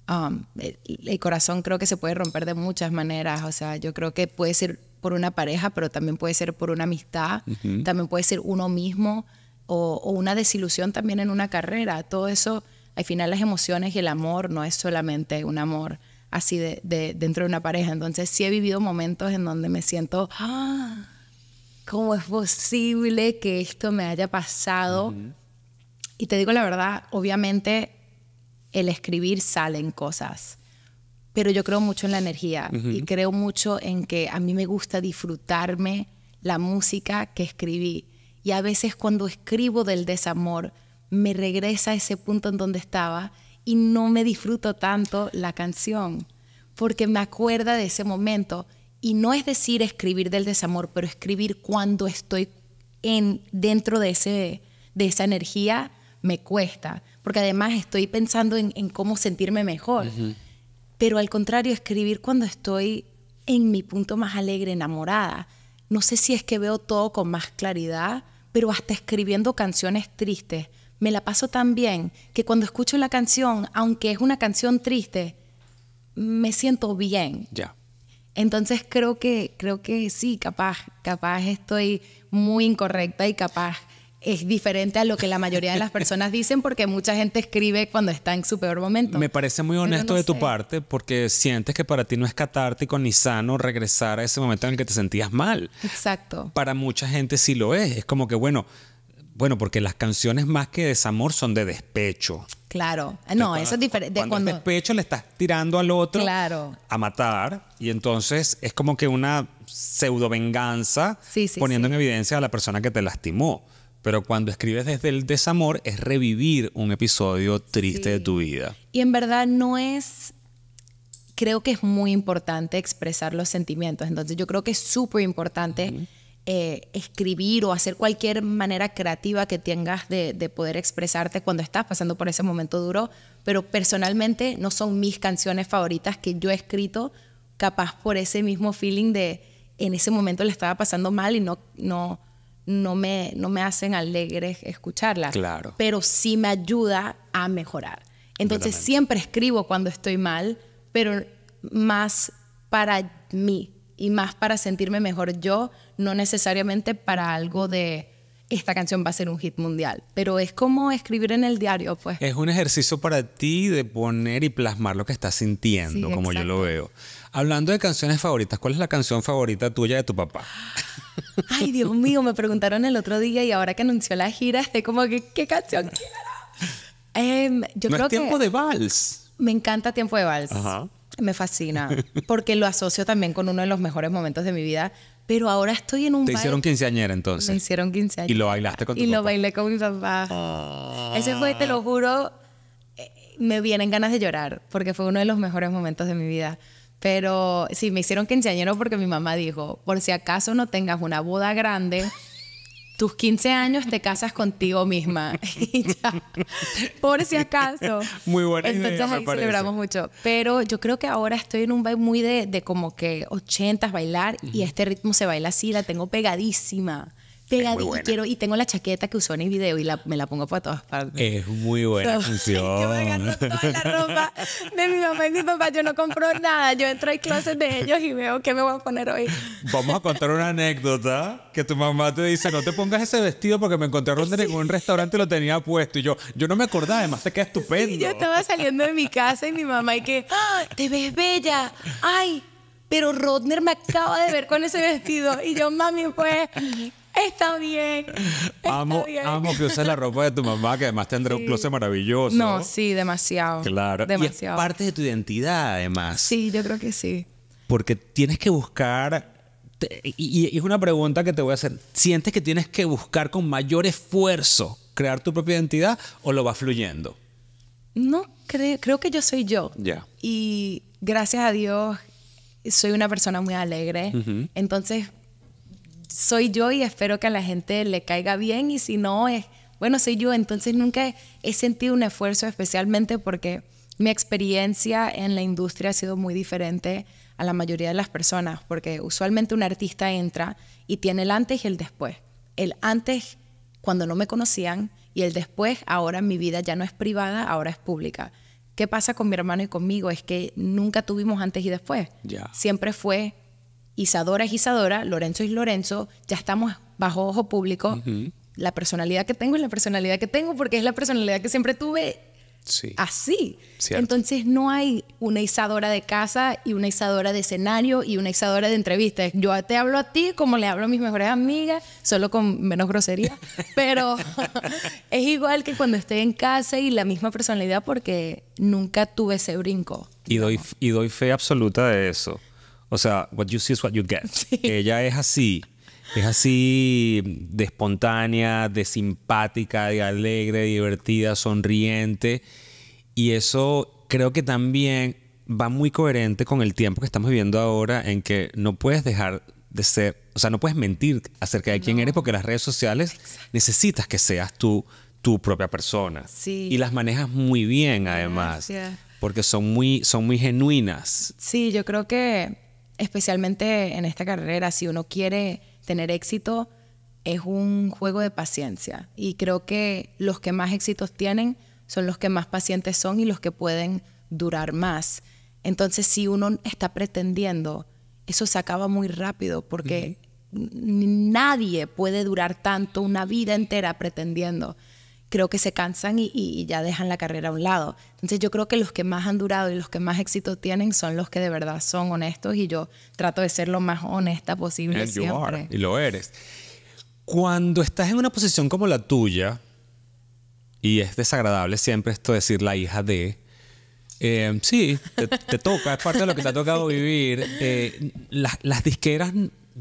Um, el, corazón creo que se puede romper de muchas maneras. O sea, yo creo que puede ser por una pareja, pero también puede ser por una amistad, también puede ser uno mismo o una desilusión también en una carrera. Todo eso, al final las emociones y el amor no es solamente un amor así de, dentro de una pareja. Entonces sí he vivido momentos en donde me siento, ah, ¿cómo es posible que esto me haya pasado? Y te digo la verdad, obviamente el escribir salen cosas, pero yo creo mucho en la energía y creo mucho en que a mí me gusta disfrutarme la música que escribí. Y a veces cuando escribo del desamor, me regresa a ese punto en donde estaba y no me disfruto tanto la canción porque me acuerda de ese momento. Y no es decir escribir del desamor, pero escribir cuando estoy en, dentro de, ese, de esa energía me cuesta, porque además estoy pensando en, cómo sentirme mejor. Pero al contrario, escribir cuando estoy en mi punto más alegre, enamorada, no sé si es que veo todo con más claridad, pero hasta escribiendo canciones tristes me la paso tan bien que cuando escucho la canción, aunque es una canción triste, me siento bien. Ya. Entonces creo que, creo que sí, capaz, capaz estoy muy incorrecta y capaz es diferente a lo que la mayoría de las personas dicen porque mucha gente escribe cuando está en su peor momento. Me parece muy honesto de tu parte porque sientes que para ti no es catártico ni sano regresar a ese momento en el que te sentías mal. Exacto. Para mucha gente sí lo es. Es como que, bueno, bueno, porque las canciones más que desamor son de despecho. Claro, no, eso es diferente. Cuando, despecho le estás tirando al otro claro. a matar y entonces es como que una pseudo venganza poniendo en evidencia a la persona que te lastimó. Pero cuando escribes desde el desamor es revivir un episodio triste de tu vida. Y en verdad no es creo que es muy importante expresar los sentimientos. Entonces yo creo que es súper importante eh, escribir o hacer cualquier manera creativa que tengas de, poder expresarte cuando estás pasando por ese momento duro, pero personalmente no son mis canciones favoritas que yo he escrito, capaz por ese mismo feeling de en ese momento le estaba pasando mal y no, no, no, me, no me hacen alegres escucharlas Claro. Pero sí me ayuda a mejorar. Entonces siempre escribo cuando estoy mal, pero más para mí y más para sentirme mejor yo, no necesariamente para algo de esta canción va a ser un hit mundial, pero es como escribir en el diario, pues. Es un ejercicio para ti de poner y plasmar lo que estás sintiendo, como yo lo veo. Hablando de canciones favoritas, ¿cuál es la canción favorita tuya de tu papá? Ay, Dios mío, me preguntaron el otro día y ahora que anunció la gira, estoy como que, ¿qué canción quiero? Em, yo es tiempo de vals. Me encanta tiempo de vals. Me fascina, porque lo asocio también con uno de los mejores momentos de mi vida, pero ahora estoy en un Te hicieron quinceañera entonces. Me hicieron quinceañera. Y lo bailaste con tu Y lo bailé con mi papá. Ah. Ese fue, te lo juro, eh, me vienen ganas de llorar porque fue uno de los mejores momentos de mi vida. Pero sí, me hicieron quinceañero porque mi mamá dijo, por si acaso no tengas una boda grande, tus 15 años te casas contigo misma. por si acaso. Muy buena Entonces ahí celebramos mucho. Pero yo creo que ahora estoy en un baile muy de, como que 80 bailar y este ritmo se baila así, la tengo pegadísima y quiero y tengo la chaqueta que usó en el video y me la pongo para todas partes. Es muy buena función. yo me toda la ropa de mi mamá y mi papá, yo no compro nada, yo entro a clases de ellos y veo qué me voy a poner hoy. Vamos a contar una anécdota que tu mamá te dice, "No te pongas ese vestido porque me encontré Rodner en un restaurante y lo tenía puesto." Y yo, "Yo no me acordaba, además te queda estupendo." yo estaba saliendo de mi casa y mi mamá y que, ah, te ves bella! ¡Ay, pero Rodner me acaba de ver con ese vestido. Y yo, mami, pues, Está bien. amo, amo que uses la ropa de tu mamá, que además tendrá un closet maravilloso. No, sí, demasiado. Claro. Demasiado. es parte de tu identidad, además. Sí, yo creo que sí. Porque tienes que buscar y, es una pregunta que te voy a hacer. ¿Sientes que tienes que buscar con mayor esfuerzo crear tu propia identidad o lo va fluyendo? No, creo, que yo soy yo. Ya. Y gracias a Dios soy una persona muy alegre. Entonces soy yo y espero que a la gente le caiga bien y si no es, bueno, soy yo, entonces nunca he sentido un esfuerzo especialmente porque mi experiencia en la industria ha sido muy diferente a la mayoría de las personas, porque usualmente un artista entra y tiene el antes y el después. El antes cuando no me conocían y el después ahora mi vida ya no es privada, ahora es pública. ¿Qué pasa con mi hermano y conmigo? Es que nunca tuvimos antes y después. Siempre fue Isadora es Isadora, Lorenzo es Lorenzo, ya estamos bajo ojo público. La personalidad que tengo es la personalidad que tengo porque es la personalidad que siempre tuve Sí. así. Entonces no hay una Isadora de casa y una Isadora de escenario y una Isadora de entrevistas. Yo te hablo a ti como le hablo a mis mejores amigas, solo con menos grosería, pero es igual que cuando estoy en casa y la misma personalidad porque nunca tuve ese brinco. Y doy, y doy fe absoluta de eso o sea, what you see is what you get. Ella es así. Es así de espontánea, de simpática, de alegre, divertida, sonriente. Y eso creo que también va muy coherente con el tiempo que estamos viviendo ahora en que no puedes dejar de ser, o sea, no puedes mentir acerca de quién eres porque las redes sociales necesitas que seas tú tu propia persona. Y las manejas muy bien además, porque son muy, son muy genuinas. Sí, yo creo que especialmente en esta carrera, si uno quiere tener éxito, es un juego de paciencia. Y creo que los que más éxitos tienen son los que más pacientes son y los que pueden durar más. Entonces, si uno está pretendiendo, eso se acaba muy rápido porque nadie puede durar tanto una vida entera pretendiendo creo que se cansan y, ya dejan la carrera a un lado. Entonces yo creo que los que más han durado y los que más éxito tienen son los que de verdad son honestos y yo trato de ser lo más honesta posible. siempre. y lo eres. Cuando estás en una posición como la tuya, y es desagradable siempre esto decir la hija de, em, sí, te, toca, es parte de lo que te ha tocado vivir, eh, las, las disqueras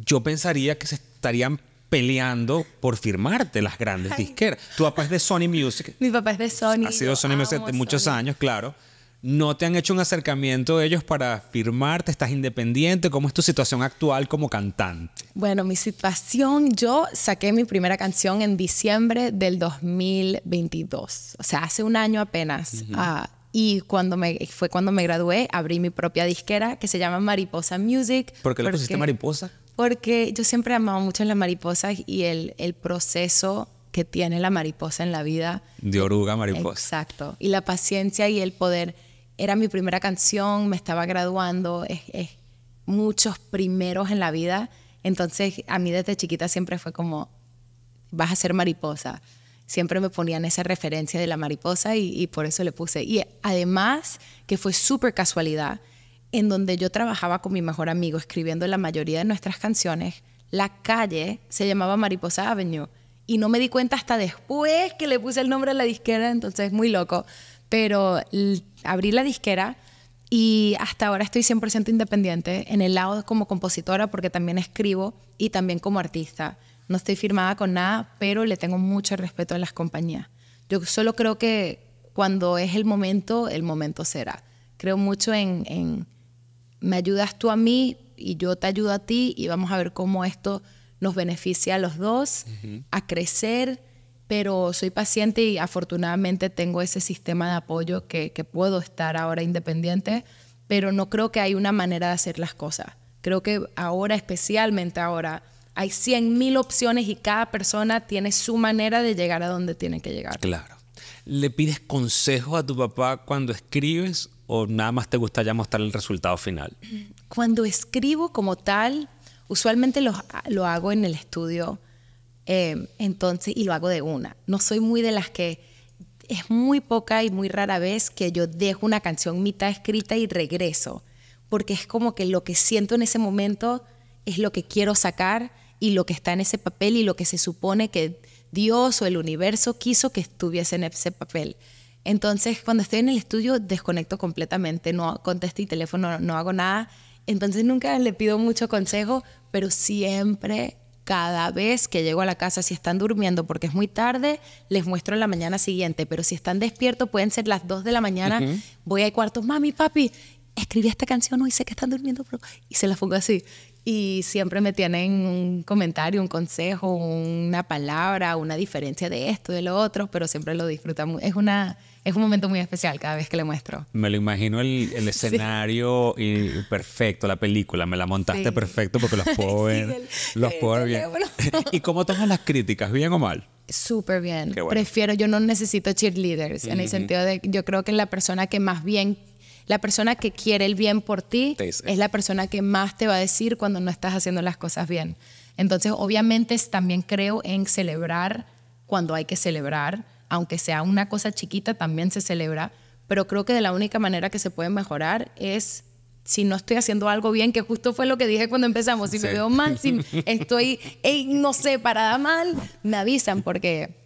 yo pensaría que se estarían peleando por firmarte las grandes disqueras. Tu papá es de Sony Music. Mi papá es de Sony. Ha sido Sony Music muchos años, claro. ¿No te han hecho un acercamiento ellos para firmarte? ¿Estás independiente? ¿Cómo es tu situación actual como cantante? Bueno, mi situación, yo saqué mi primera canción en diciembre del 2022, o sea, hace un año apenas. Ah, y cuando me, fue cuando me gradué, abrí mi propia disquera que se llama Mariposa Music. ¿Por qué le pusiste Mariposa? porque yo siempre he amado mucho las mariposas y el, proceso que tiene la mariposa en la vida. De oruga mariposa. Exacto. Y la paciencia y el poder. Era mi primera canción, me estaba graduando, es, muchos primeros en la vida. Entonces, a mí desde chiquita siempre fue como, vas a ser mariposa. Siempre me ponían esa referencia de la mariposa y, y por eso le puse. Y además, que fue súper casualidad, en donde yo trabajaba con mi mejor amigo escribiendo la mayoría de nuestras canciones, la calle se llamaba Mariposa Avenue. Y no me di cuenta hasta después que le puse el nombre a la disquera, entonces muy loco. Pero abrí la disquera y hasta ahora estoy 100% independiente en el lado como compositora porque también escribo y también como artista. No estoy firmada con nada, pero le tengo mucho respeto a las compañías. Yo solo creo que cuando es el momento, el momento será. Creo mucho en me ayudas tú a mí y yo te ayudo a ti y vamos a ver cómo esto nos beneficia a los dos, a crecer, pero soy paciente y afortunadamente tengo ese sistema de apoyo que, puedo estar ahora independiente, pero no creo que hay una manera de hacer las cosas. Creo que ahora, especialmente ahora, hay 100.000 opciones y cada persona tiene su manera de llegar a donde tiene que llegar. Claro. ¿Le pides consejo a tu papá cuando escribes o nada más te gusta ya mostrar el resultado final? Cuando escribo como tal, usualmente lo, hago en el estudio, em, entonces, y lo hago de una. No soy muy de las que, es muy poca y muy rara vez que yo dejo una canción mitad escrita y regreso, porque es como que lo que siento en ese momento es lo que quiero sacar y lo que está en ese papel y lo que se supone que Dios o el universo quiso que estuviese en ese papel. Entonces, cuando estoy en el estudio, desconecto completamente, no contesto y teléfono, no hago nada. Entonces, nunca le pido mucho consejo, pero siempre, cada vez que llego a la casa, si están durmiendo porque es muy tarde, les muestro en la mañana siguiente. Pero si están despiertos, pueden ser las 2 de la mañana, voy al cuarto, mami, papi, escribí esta canción hoy, sé que están durmiendo, pero... y se la pongo así. Y siempre me tienen un comentario, un consejo, una palabra, una diferencia de esto, de lo otro, pero siempre lo disfrutamos. Es una es un momento muy especial cada vez que le muestro. Me lo imagino el, escenario y perfecto, la película, me la montaste perfecto porque los puedo ver, los bien. ¿Y cómo tomas las críticas, bien o mal? Súper bien. Prefiero, yo no necesito cheerleaders, en el sentido de, yo creo que la persona que más bien la persona que quiere el bien por ti es la persona que más te va a decir cuando no estás haciendo las cosas bien. Entonces, obviamente, también creo en celebrar cuando hay que celebrar aunque sea una cosa chiquita, también se celebra, pero creo que de la única manera que se puede mejorar es si no estoy haciendo algo bien, que justo fue lo que dije cuando empezamos, si me veo mal, si estoy, no sé, parada mal, me avisan porque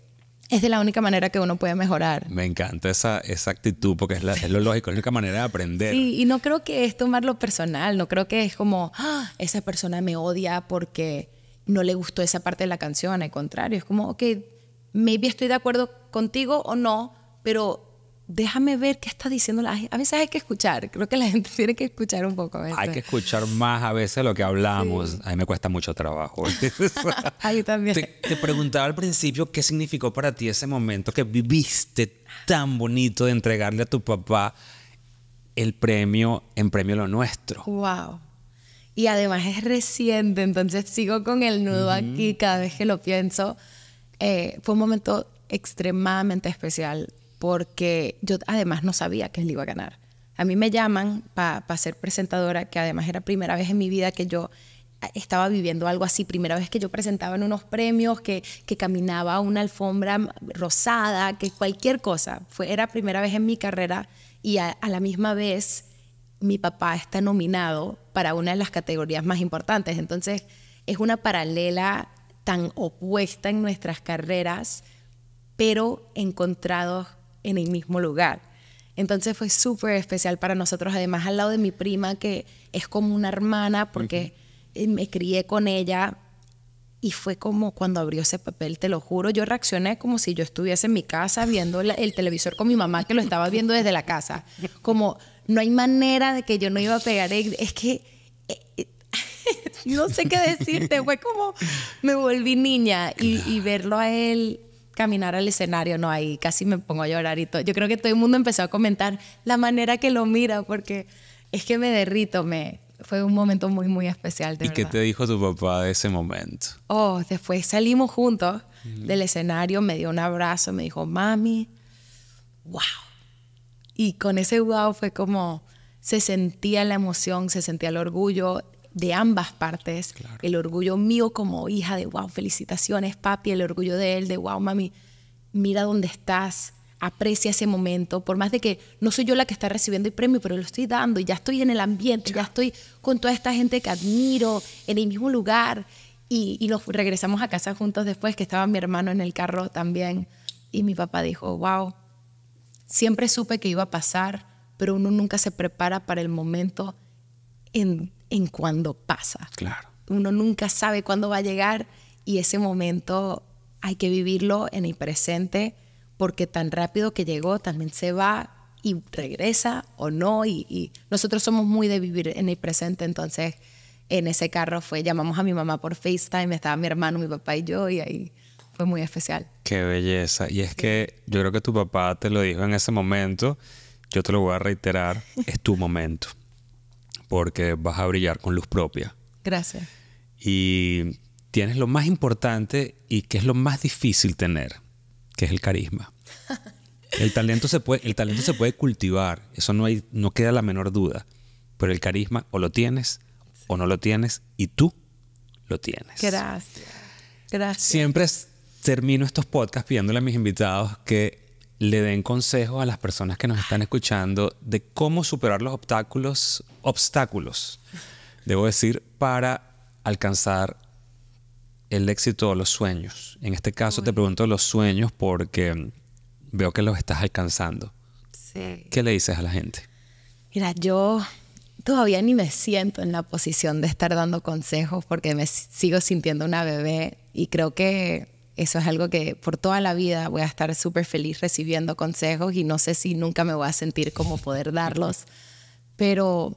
es de la única manera que uno puede mejorar. Me encanta esa, esa actitud porque es, lo lógico, es la única manera de aprender. Sí, y no creo que es tomarlo personal, no creo que es como, ah, esa persona me odia porque no le gustó esa parte de la canción, al contrario, es como, ok, maybe estoy de acuerdo contigo o no, pero déjame ver qué está diciendo A veces hay que escuchar, creo que la gente tiene que escuchar un poco. Hay que escuchar más a veces lo que hablamos. A mí me cuesta mucho trabajo. a también. Te, preguntaba al principio qué significó para ti ese momento que viviste tan bonito de entregarle a tu papá el premio en Premio Lo Nuestro. ¡Wow! Y además es reciente, entonces sigo con el nudo aquí cada vez que lo pienso eh, fue un momento extremadamente especial porque yo además no sabía que él iba a ganar. A mí me llaman para ser presentadora, que además era primera vez en mi vida que yo ah, estaba viviendo algo así, primera vez que yo presentaba en unos premios, que, que caminaba una alfombra rosada, que cualquier cosa. Fue, era primera vez en mi carrera y a la misma vez mi papá está nominado para una de las categorías más importantes. Entonces es una paralela tan opuesta en nuestras carreras, pero encontrados en el mismo lugar. Entonces fue súper especial para nosotros, además al lado de mi prima, que es como una hermana, porque eh, me crié con ella y fue como cuando abrió ese papel, te lo juro, yo reaccioné como si yo estuviese en mi casa viendo el televisor con mi mamá, que lo estaba viendo desde la casa. Como no hay manera de que yo no iba a pegar, es que eh, eh, no sé qué decirte, fue como me volví niña y, verlo a él caminar al escenario, no, ahí casi me pongo a llorar y todo. Yo creo que todo el mundo empezó a comentar la manera que lo mira, porque es que me derrito, me, fue un momento muy, muy especial. ¿Y qué te dijo tu papá de ese momento? Oh, después salimos juntos del escenario, me dio un abrazo, me dijo, mami, wow. Y con ese wow fue como, se sentía la emoción, se sentía el orgullo, de ambas partes. El orgullo mío como hija de, wow, felicitaciones papi, el orgullo de él de, wow, mami, mira dónde estás, aprecia ese momento, por más de que no soy yo la que está recibiendo el premio, pero lo estoy dando y ya estoy en el ambiente, ya, estoy con toda esta gente que admiro, en el mismo lugar. Y, y regresamos a casa juntos después, que estaba mi hermano en el carro también. Y mi papá dijo, wow, siempre supe que iba a pasar, pero uno nunca se prepara para el momento en en cuando pasa. Claro. Uno nunca sabe cuándo va a llegar y ese momento hay que vivirlo en el presente porque tan rápido que llegó también se va y regresa o no. Y, nosotros somos muy de vivir en el presente, entonces en ese carro fue, llamamos a mi mamá por FaceTime, estaba mi hermano, mi papá y yo, y ahí fue muy especial. Qué belleza. Y es que yo creo que tu papá te lo dijo en ese momento, yo te lo voy a reiterar, es tu momento porque vas a brillar con luz propia. Gracias. Y tienes lo más importante y que es lo más difícil tener, que es el carisma. El talento se puede, el talento se puede cultivar, eso no, hay, no queda la menor duda, pero el carisma o lo tienes o no lo tienes y tú lo tienes. Gracias. Gracias. Siempre termino estos podcasts pidiéndole a mis invitados que le den consejos a las personas que nos están escuchando de cómo superar los obstáculos, obstáculos, debo decir, para alcanzar el éxito o los sueños. En este caso te pregunto los sueños porque veo que los estás alcanzando. Sí. ¿Qué le dices a la gente? Mira, yo todavía ni me siento en la posición de estar dando consejos porque me sigo sintiendo una bebé y creo que eso es algo que por toda la vida voy a estar súper feliz recibiendo consejos y no sé si nunca me voy a sentir como poder darlos, pero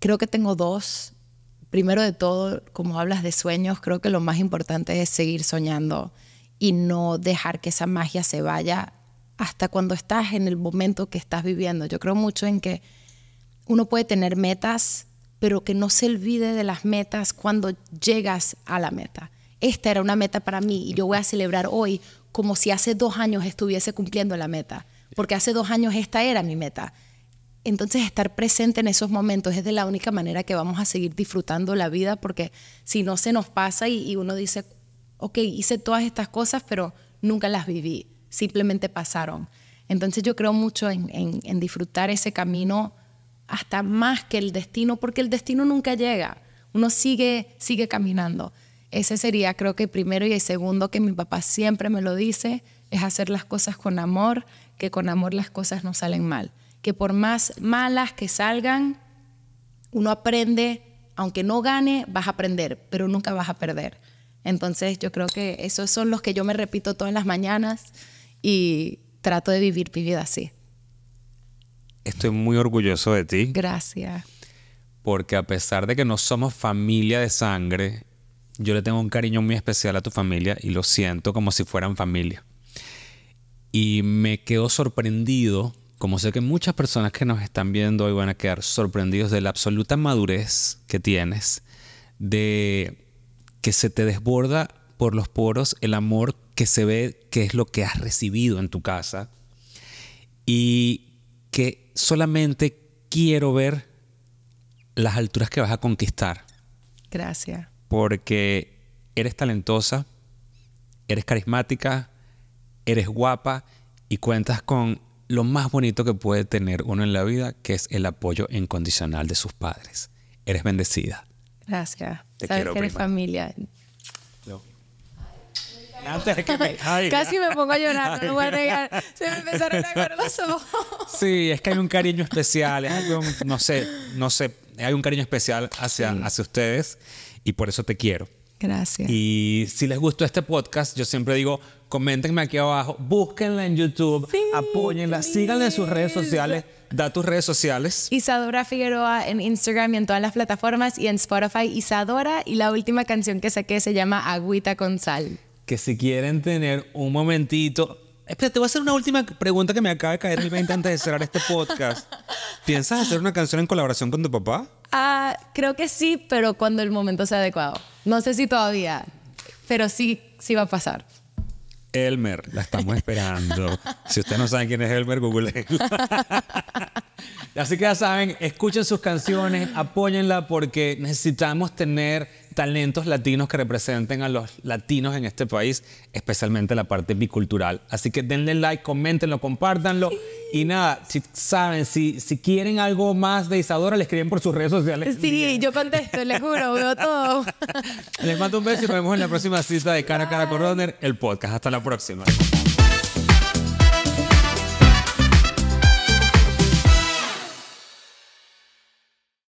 creo que tengo dos. Primero de todo, como hablas de sueños, creo que lo más importante es seguir soñando y no dejar que esa magia se vaya hasta cuando estás en el momento que estás viviendo. Yo creo mucho en que uno puede tener metas, pero que no se olvide de las metas cuando llegas a la meta esta era una meta para mí y yo voy a celebrar hoy como si hace dos años estuviese cumpliendo la meta, porque hace dos años esta era mi meta. Entonces estar presente en esos momentos es de la única manera que vamos a seguir disfrutando la vida, porque si no se nos pasa y, uno dice, ok, hice todas estas cosas, pero nunca las viví, simplemente pasaron. Entonces yo creo mucho en, en disfrutar ese camino hasta más que el destino, porque el destino nunca llega, uno sigue, sigue caminando. Ese sería, creo que el primero y el segundo que mi papá siempre me lo dice, es hacer las cosas con amor, que con amor las cosas no salen mal. Que por más malas que salgan, uno aprende, aunque no gane, vas a aprender, pero nunca vas a perder. Entonces yo creo que esos son los que yo me repito todas las mañanas y trato de vivir mi vida así. Estoy muy orgulloso de ti. Gracias. Porque a pesar de que no somos familia de sangre, yo le tengo un cariño muy especial a tu familia y lo siento como si fueran familia. Y me quedo sorprendido, como sé que muchas personas que nos están viendo hoy van a quedar sorprendidos de la absoluta madurez que tienes, de que se te desborda por los poros el amor que se ve que es lo que has recibido en tu casa y que solamente quiero ver las alturas que vas a conquistar. Gracias porque eres talentosa, eres carismática, eres guapa y cuentas con lo más bonito que puede tener uno en la vida, que es el apoyo incondicional de sus padres. Eres bendecida. Gracias. Te que eres familia. Casi me pongo a llorar, no voy a Se me empezaron a caer los ojos. Sí, es que hay un cariño especial, no sé, no sé, hay un cariño especial hacia, hacia ustedes y por eso te quiero. Gracias. Y si les gustó este podcast, yo siempre digo, coméntenme aquí abajo, búsquenla en YouTube, apóyenla, síganla en sus redes sociales, da tus redes sociales. Isadora Figueroa en Instagram y en todas las plataformas y en Spotify Isadora y la última canción que saqué se llama Agüita con Sal. Que si quieren tener un momentito... Espera, te voy a hacer una última pregunta que me acaba de caer el 20 antes de cerrar este podcast. ¿Piensas hacer una canción en colaboración con tu papá? Ah, creo que sí, pero cuando el momento sea adecuado. No sé si todavía, pero sí, sí va a pasar. Elmer, la estamos esperando. si usted no sabe quién es Elmer, google Así que ya saben, escuchen sus canciones, apóyenla porque necesitamos tener talentos latinos que representen a los latinos en este país, especialmente la parte bicultural. Así que denle like, coméntenlo, compártanlo. Y nada, si saben, si, quieren algo más de Isadora, le escriben por sus redes sociales. Sí, yo contesto, les juro, veo todo. Les mando un beso y nos vemos en la próxima cita de Cara a Cara Coroner, el podcast. Hasta la próxima.